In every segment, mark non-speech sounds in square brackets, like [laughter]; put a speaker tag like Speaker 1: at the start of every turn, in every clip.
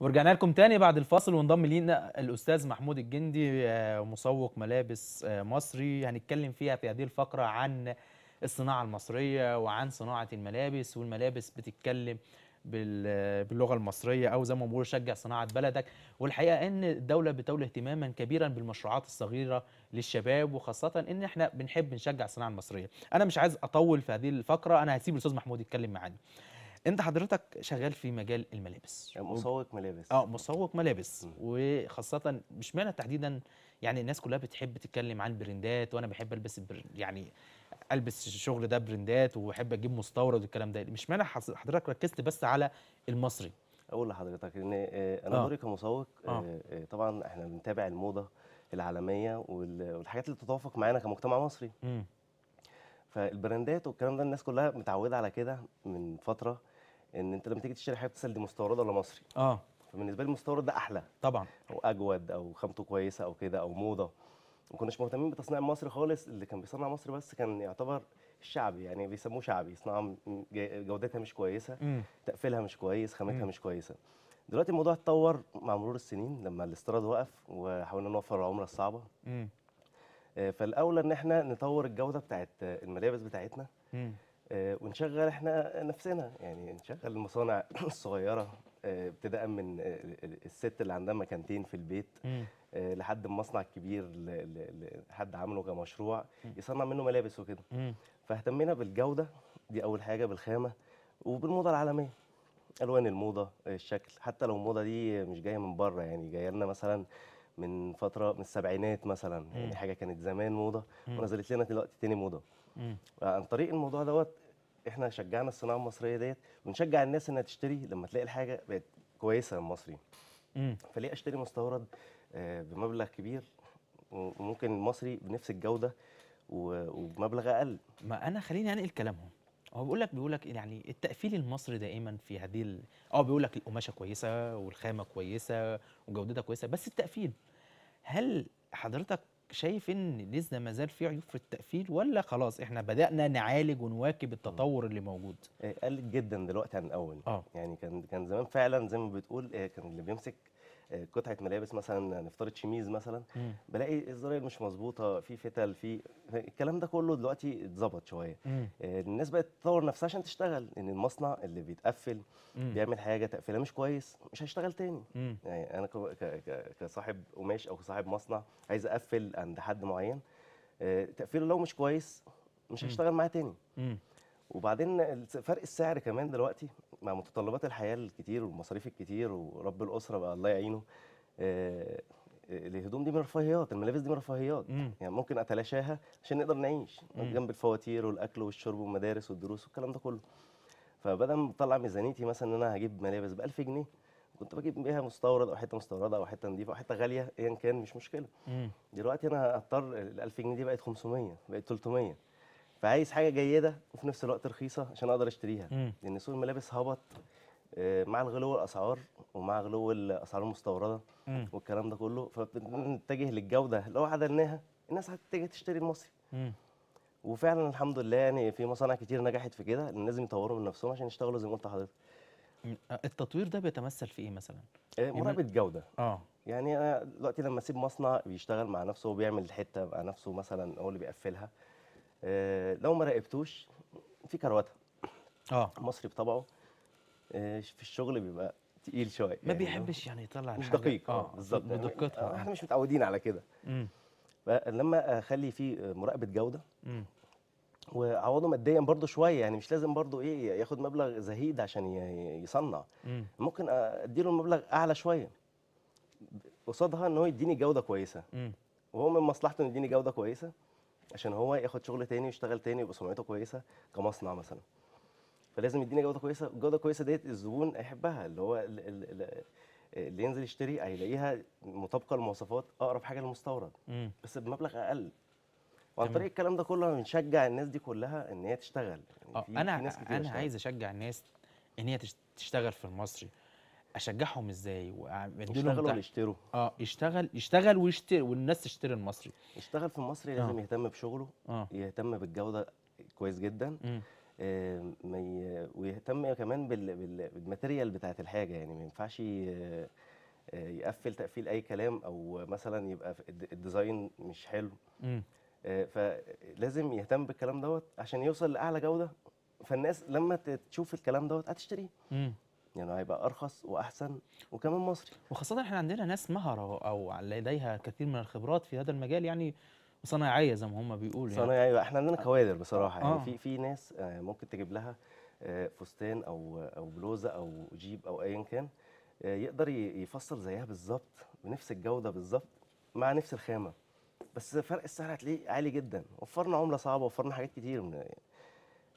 Speaker 1: ورجعنا لكم تاني بعد الفاصل وانضم لينا الاستاذ محمود الجندي آه، مسوق ملابس آه، مصري هنتكلم فيها في هذه الفقره عن الصناعه المصريه وعن صناعه الملابس والملابس بتتكلم باللغه المصريه او زي ما بيقولوا شجع صناعه بلدك والحقيقه ان الدوله بتولي اهتماما كبيرا بالمشروعات الصغيره للشباب وخاصه ان احنا بنحب نشجع الصناعه المصريه انا مش عايز اطول في هذه الفقره انا هسيب الاستاذ محمود يتكلم معانا انت حضرتك شغال في مجال الملابس يعني مسوق ملابس اه مسوق ملابس وخاصه مش معنى تحديدا يعني الناس كلها بتحب تتكلم عن برندات وانا بحب البس يعني البس الشغل ده برندات وبحب اجيب مستورد والكلام ده مش معنى حضرتك ركزت بس على المصري اقول لحضرتك ان
Speaker 2: آه، انا آه. دوري آه. كمسوق آه. آه. طبعا احنا بنتابع الموضه العالميه والحاجات اللي تتوافق معانا كمجتمع مصري م. فالبراندات والكلام ده الناس كلها متعوده على كده من فتره ان انت لما تيجي تشتري حاجه بتسال دي مستورده ولا مصري اه فبالنسبه لي المستورد ده احلى طبعا او اجود او خامته كويسه او كده او موضه ما كناش مهتمين بتصنيع مصر خالص اللي كان بيصنع مصر بس كان يعتبر شعبي يعني بيسموه شعبي صناعه جودتها مش كويسه مم. تقفيلها مش كويس خامتها مش كويسه دلوقتي الموضوع اتطور مع مرور السنين لما الاستيراد وقف وحاولنا نوفر العمله الصعبه مم. آه، فالاولى ان احنا نطور الجوده بتاعت الملابس بتاعتنا مم. آه، ونشغل احنا نفسنا يعني نشغل المصانع [coughs] الصغيره آه، ابتداء من آه، الست اللي عندها مكانتين في البيت لحد المصنع الكبير لحد عامله كمشروع يصنع منه ملابس وكده فاهتمينا بالجوده دي اول حاجه بالخامه وبالموضه العالميه الوان الموضه الشكل حتى لو الموضه دي مش جايه من بره يعني جايه لنا مثلا من فتره من السبعينات مثلا يعني حاجه كانت زمان موضه ونزلت لنا دلوقتي تاني موضه عن طريق الموضوع دوت احنا شجعنا الصناعه المصريه ديت ونشجع الناس انها تشتري لما تلاقي الحاجه بقت كويسه للمصري فليه اشتري مستورد آه، بمبلغ كبير وممكن
Speaker 1: المصري بنفس الجوده وبمبلغ اقل ما انا خليني انقل كلامهم هو بيقول لك بيقول لك إيه يعني التقفيل المصري دائما في هذه ال... اه بيقول لك القماشه كويسه والخامه كويسه وجودتها كويسه بس التقفيل هل حضرتك شايف ان لسه ما زال في عيوب في التقفيل ولا خلاص احنا بدانا نعالج ونواكب التطور اللي موجود آه، قلت جدا دلوقتي عن الاول
Speaker 2: اه يعني كان كان زمان فعلا زي ما بتقول آه، كان اللي بيمسك قطعه ملابس مثلا نفترض شميز مثلا مم. بلاقي الزراير مش مظبوطه في فتل في الكلام ده كله دلوقتي اتظبط شويه آه، الناس بقت تطور نفسها عشان تشتغل ان المصنع اللي بيتقفل مم. بيعمل حاجه تقفيله مش كويس مش هيشتغل تاني يعني انا كصاحب قماش او كصاحب مصنع عايز اقفل عند حد معين آه، تقفيله لو مش كويس مش هيشتغل معاه تاني مم. وبعدين فرق السعر كمان دلوقتي مع متطلبات الحياه الكتير والمصاريف الكتير ورب الاسره بقى الله يعينه آه، آه، الهدوم دي من رفاهيات الملابس دي من رفاهيات يعني ممكن اتلاشاها عشان نقدر نعيش جنب الفواتير والاكل والشرب والمدارس والدروس والكلام ده كله فبدل ما بطلع ميزانيتي مثلا ان انا هجيب ملابس ب 1000 جنيه كنت بجيب بيها مستورد او حته مستورده او حته نظيفه او حته غاليه ايا كان مش مشكله مم. دلوقتي انا هضطر ال 1000 جنيه دي بقت 500 بقت 300 فعايز حاجه جيده وفي نفس الوقت رخيصه عشان اقدر اشتريها مم. لان سوق الملابس هبط آه، مع الغلو الاسعار ومع غلو الاسعار المستورده مم. والكلام ده كله فبنتجه للجوده لو عدلناها الناس هتتجه تشتري المصري وفعلا الحمد لله يعني في مصانع كتير نجحت في كده لازم يطوروا من نفسهم عشان يشتغلوا زي ما قلت لحضرتك
Speaker 1: آه، التطوير ده بيتمثل في ايه مثلا
Speaker 2: آه، مراقبه جوده اه يعني انا دلوقتي لما اسيب مصنع بيشتغل مع نفسه وبيعمل الحته مع نفسه مثلا هو اللي بيقفلها آه، لو ما راقبتوش في كروته اه مصري بطبعه آه، في الشغل بيبقى تقيل شويه ما يعني بيحبش يعني يطلع مش دقيق اه, آه، بالظبط بدقتها احنا مش متعودين على كده فلما اخلي فيه مراقبه جوده وعوضه واعوضه ماديا برضو شويه يعني مش لازم برضو ايه ياخد مبلغ زهيد عشان يصنع مم. ممكن اديله المبلغ اعلى شويه قصادها ان هو يديني جوده كويسه مم. وهو من مصلحته ان يديني جوده كويسه عشان هو ياخد شغل تاني ويشتغل تاني ويبقى سمعته كويسه كمصنع مثلا فلازم يديني جوده كويسه الجوده كويسه ديت الزبون هيحبها اللي هو اللي ينزل يشتري هيلاقيها مطابقه لمواصفات اقرب حاجه للمستورد بس بمبلغ اقل وعن طريق الكلام ده كله بنشجع الناس دي كلها ان هي تشتغل يعني آه، في انا في ناس كتير انا عايز
Speaker 1: اشجع الناس ان هي تشتغل في المصري اشجعهم ازاي يشتغل ولا اه يشتغل يشتغل ويشتري والناس تشتري المصري يشتغل في المصري لازم آه. يهتم بشغله آه. يهتم بالجوده كويس جدا آه
Speaker 2: مي ويهتم كمان بال... بال... بالماتيريال بتاعت الحاجه يعني ما ينفعش ي... آه، آه، يقفل تقفيل اي كلام او مثلا يبقى الديزاين مش حلو آه فلازم يهتم بالكلام دوت عشان يوصل لاعلى جوده
Speaker 1: فالناس لما تشوف الكلام دوت هتشتريه يعني هيبقى ارخص واحسن وكمان مصري وخاصه احنا عندنا ناس مهره او لديها كثير من الخبرات في هذا المجال يعني صناعيه زي ما هم بيقولوا يعني صناعيه احنا عندنا كوادر بصراحه يعني آه. في
Speaker 2: في ناس آه، ممكن تجيب لها آه، فستان او او بلوزه او جيب او ايا كان يقدر يفصل زيها بالظبط بنفس الجوده بالظبط مع نفس الخامه بس فرق السعر هتلاقيه عالي جدا وفرنا عمله صعبه وفرنا حاجات كتير من يعني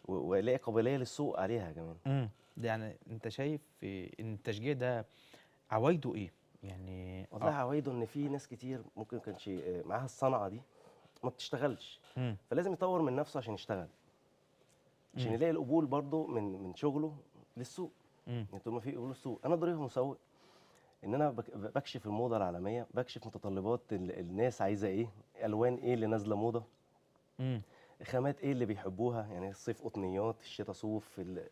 Speaker 2: ويلاقي
Speaker 1: قابليه للسوق عليها كمان امم ده يعني انت شايف ان التشجيع ده عوايده ايه يعني والله آه.
Speaker 2: عوايده ان في ناس كتير ممكن كانش آه، معاها الصنعه دي ما بتشتغلش مم. فلازم يطور من نفسه عشان يشتغل عشان يلاقي القبول برضه من من شغله للسوق مم. يعني طول ما في قبول للسوق انا ضريبه مسوق ان انا بكشف الموضه العالميه بكشف متطلبات الناس عايزه ايه الوان ايه اللي نازله موضه مم. خامات ايه اللي بيحبوها يعني الصيف قطنيات الشتاء صوف في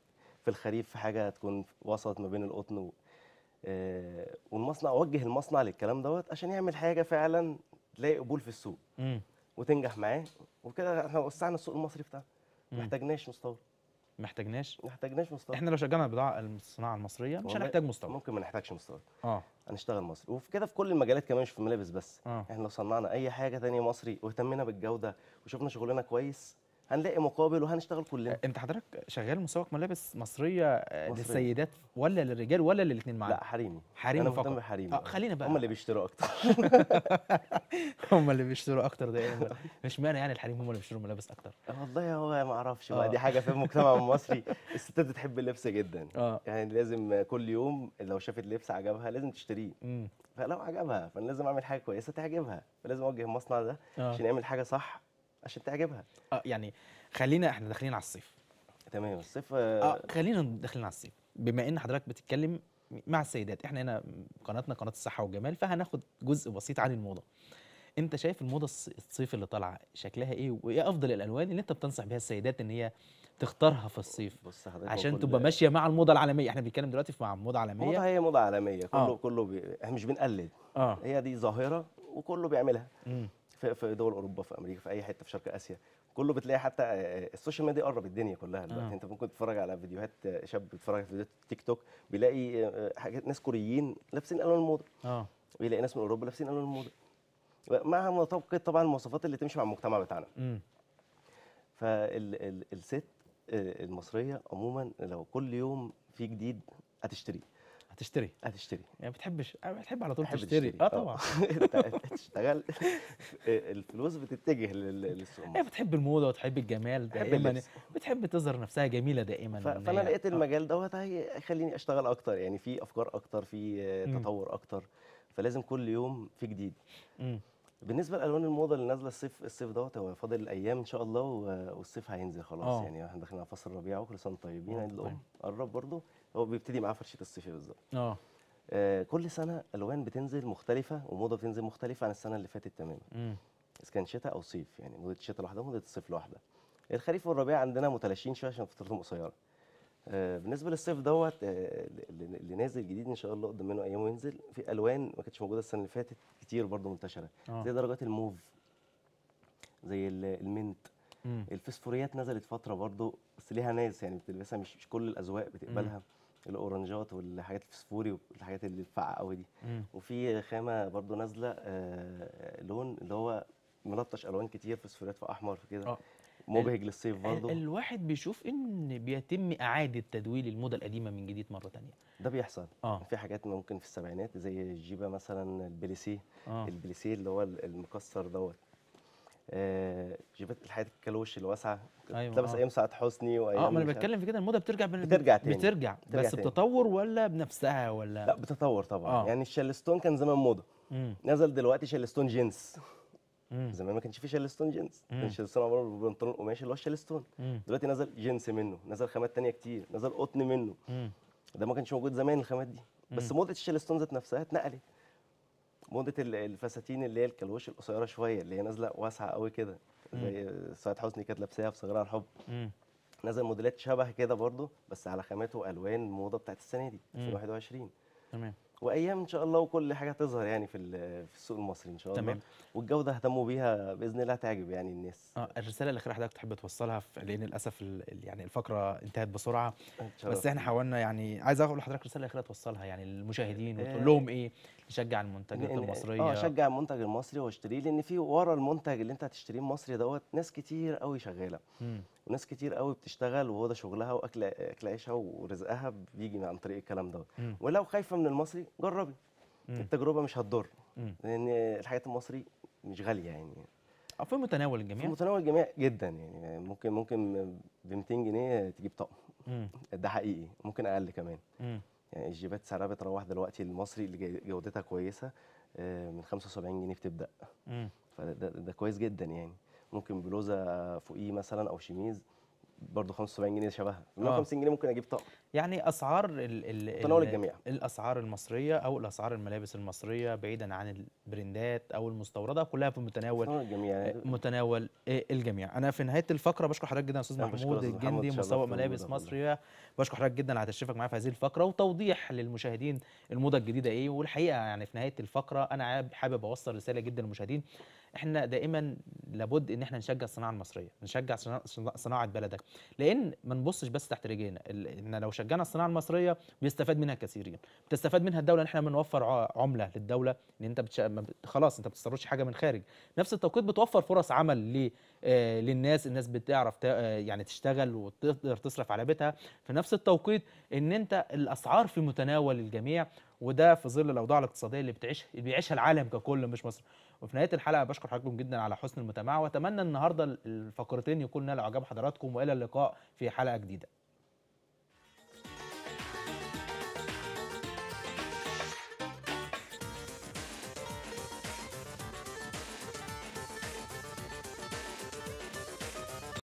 Speaker 2: في الخريف في حاجه تكون وسط ما بين القطن و... آه والمصنع اوجه المصنع للكلام دوت عشان يعمل حاجه فعلا تلاقي قبول في السوق مم. وتنجح معاه وكده احنا وسعنا السوق المصري بتاعنا ما احتاجناش نستورد
Speaker 1: محتاجناش محتاجناش مصطفى احنا لو شجعنا البضاعه الصناعه المصريه مش هنحتاج مصطفى ممكن ما نحتاجش مصطفى اه
Speaker 2: هنشتغل مصري وفي كده في كل المجالات كمان مش في الملابس بس آه. احنا لو صنعنا اي حاجه ثانيه مصري واهتمينا بالجوده وشفنا شغلنا كويس هنلاقي مقابل وهنشتغل كلنا انت حضرتك شغال
Speaker 1: مسوق ملابس مصريه, آه، مصرية. للسيدات ولا للرجال ولا للاثنين معاك لا حريمي حريمي انا مهتم حريمي آه خلينا بقى هم اللي بيشتروا اكتر [laughs] هم اللي بيشتروا اكتر ده مش معنى يعني الحريم هم اللي بيشتروا ملابس اكتر آه، والله هو ما اعرفش بقى آه. دي حاجه في المجتمع المصري
Speaker 2: [laughs] الستات بتحب اللبس جدا آه. يعني لازم كل يوم لو شافت لبس عجبها لازم تشتريه فلو عجبها فانا لازم اعمل حاجه كويسه تعجبها فلازم اوجه المصنع ده عشان
Speaker 1: يعمل حاجه صح عشان تعجبها اه يعني خلينا احنا داخلين على الصيف تمام الصيف اه خلينا داخلين على الصيف بما ان حضرتك بتتكلم مع السيدات احنا هنا قناتنا قناه الصحه والجمال فهناخد جزء بسيط عن الموضه انت شايف الموضه الصيف اللي طالعه شكلها ايه وايه افضل الالوان اللي انت بتنصح بها السيدات ان هي تختارها في الصيف بص عشان تبقى ماشيه مع الموضه العالميه احنا بنتكلم دلوقتي في مع موضه عالميه موضه
Speaker 2: هي موضه عالميه كله آه. كله بي... احنا مش بنقلد آه. هي دي ظاهره وكله بيعملها مم. في في دول اوروبا في امريكا في اي حته في شرق اسيا كله بتلاقي حتى آه، السوشيال ميديا قرب الدنيا كلها دلوقتي آه. انت ممكن تتفرج على فيديوهات آه، شاب بيتفرج على فيديوهات تيك توك بيلاقي آه، حاجات ناس كوريين لابسين الوان الموضه اه بيلاقي ناس من اوروبا لابسين الوان الموضه مع مطابقه طبعا المواصفات اللي تمشي مع المجتمع بتاعنا م. فالست المصريه عموما لو كل يوم في جديد هتشتريه هتشتري هتشتري يعني
Speaker 1: بتحبش آه، بتحب على طول تشتري اه طبعا [laughs]
Speaker 2: [laughs] تشتغل [laughs] الفلوس بتتجه للسوق يعني
Speaker 1: بتحب الموضه وتحب الجمال دائما بتحب تظهر نفسها جميله دائما فانا يعني لقيت آه. المجال
Speaker 2: دوت هيخليني اشتغل اكتر يعني في افكار اكتر في تطور اكتر فلازم كل يوم في جديد بالنسبه لالوان الموضه اللي نازله الصيف الصيف دوت هو فاضل ايام ان شاء الله والصيف هينزل خلاص أوه. يعني احنا داخلين على فصل الربيع وكل سنه طيبين آه، عيد الام طيب. قرب برضه هو بيبتدي معاه فرشيه الصيف بالظبط آه. اه كل سنه الوان بتنزل مختلفه وموضه بتنزل مختلفه عن السنه اللي فاتت تماما اذا كان شتاء او صيف يعني موضه الشتاء لوحدها وموضه الصيف لوحدها الخريف والربيع عندنا متلاشين شويه عشان فترتهم قصيره آه، بالنسبه للصيف دوت آه، اللي نازل جديد ان شاء الله قدام منه ايام وينزل في الوان ما كانتش موجوده السنه اللي فاتت كتير برضو منتشره آه. زي درجات الموف زي المنت مم. الفسفوريات نزلت فتره برضو بس ليها ناس يعني بتلبسها مش, مش كل الاذواق بتقبلها مم. الاورنجات والحاجات الفسفوري والحاجات اللي الفعقه قوي دي مم. وفي خامه برضو نازله آه لون اللي هو ملطش الوان كتير فسفوريات في احمر في كده آه.
Speaker 1: مبهج للصيف برضه الواحد بيشوف ان بيتم اعاده تدويل الموضه القديمه من جديد مره ثانيه ده بيحصل آه. في حاجات ممكن في السبعينات
Speaker 2: زي الجيبه مثلا البليسيه آه. البليسيه اللي هو المكسر دوت آه جيبات الحاجات الكالوش الواسعه أيوة لبس آه. ايام سعد حسني وايام اه ما انا بتكلم
Speaker 1: في كده الموضه بترجع بن... بترجع تاني بترجع, بترجع بس تاني. بتطور ولا بنفسها ولا لا بتطور طبعا
Speaker 2: آه. يعني الشلستون كان زمان موضه نزل دلوقتي شلستون جينز زمان ما كانش فيه شيلستون جينز كان شيلستون عباره عن بنطلون قماش اللي هو الشيلستون دلوقتي نزل جينز منه نزل خامات ثانيه كتير نزل قطن منه ده ما كانش موجود زمان الخامات دي بس موضه الشيلستون ذات نفسها اتنقلت موضه الفساتين اللي هي الكلوش القصيره شويه اللي هي نازله واسعه قوي كده زي سعاد حسني كانت لابساها في صغيره الحب نزل موديلات شبه كده برضه بس على خامات والوان موضه بتاعت السنه دي 2021 تمام وايام ان شاء الله وكل حاجه هتظهر يعني في في السوق المصري ان شاء الله تمام والجوده اهتموا بيها باذن الله تعجب يعني الناس
Speaker 1: اه الرساله الاخيره حضرتك تحب توصلها لان للاسف يعني الفقره انتهت بسرعه إن بس احنا حاولنا يعني عايز اقول لحضرتك رساله اخيره توصلها يعني للمشاهدين إيه. وتقول لهم ايه نشجع المنتجات المصريه اه شجع
Speaker 2: المنتج المصري واشتريه لان في ورا المنتج اللي انت هتشتريه المصري دوت ناس كتير قوي شغاله وناس كتير قوي بتشتغل وهو ده شغلها واكل اكل عيشها ورزقها بيجي عن طريق الكلام دوت ولو خايفه من المصري جربي التجربه مش هتضر لان الحاجات المصري مش غاليه يعني
Speaker 1: او في متناول الجميع في متناول
Speaker 2: الجميع جدا يعني ممكن ممكن ب 200 جنيه تجيب طقم ده حقيقي ممكن اقل كمان مم. يعني الجيبات سعرها بتروح دلوقتي المصري اللي جودتها كويسه آه، من 75 جنيه بتبدا فده ده كويس جدا يعني ممكن بلوزه فوقيه مثلا او شيميز برضه 75 جنيه شبهها 150 آه. جنيه ممكن اجيب طقم
Speaker 1: يعني اسعار الـ الجميع الاسعار المصريه او الاسعار الملابس المصريه بعيدا عن البرندات او المستورده كلها في متناول الجميع آه، متناول آه، الجميع انا في نهايه الفقره بشكر حضرتك جدا استاذ محمود الجندي مسوق ملابس مصريه بشكر حضرتك جدا على تشريفك معايا في هذه الفقره وتوضيح للمشاهدين الموضه الجديده ايه والحقيقه يعني في نهايه الفقره انا حابب اوصل رساله جدا للمشاهدين احنا دائما لابد ان احنا نشجع الصناعه المصريه نشجع صناعه بلدك لان ما نبصش بس تحت رجلينا احنا لو شجعنا الصناعه المصريه بيستفاد منها كثيرين بتستفاد منها الدوله ان احنا بنوفر عمله للدوله ان انت بتش... خلاص انت ما بتستوردش حاجه من خارج نفس التوقيت بتوفر فرص عمل ل... آه، للناس الناس بتعرف ت... آه، يعني تشتغل وتقدر تصرف على بيتها في نفس التوقيت ان انت الاسعار في متناول الجميع وده في ظل الاوضاع الاقتصاديه اللي بتعيش اللي بيعيشها العالم ككل مش مصر وفي نهايه الحلقه بشكر حضراتكم جدا على حسن المتابعه واتمنى النهارده الفقرتين يكون نال اعجاب حضراتكم والى اللقاء في حلقه جديده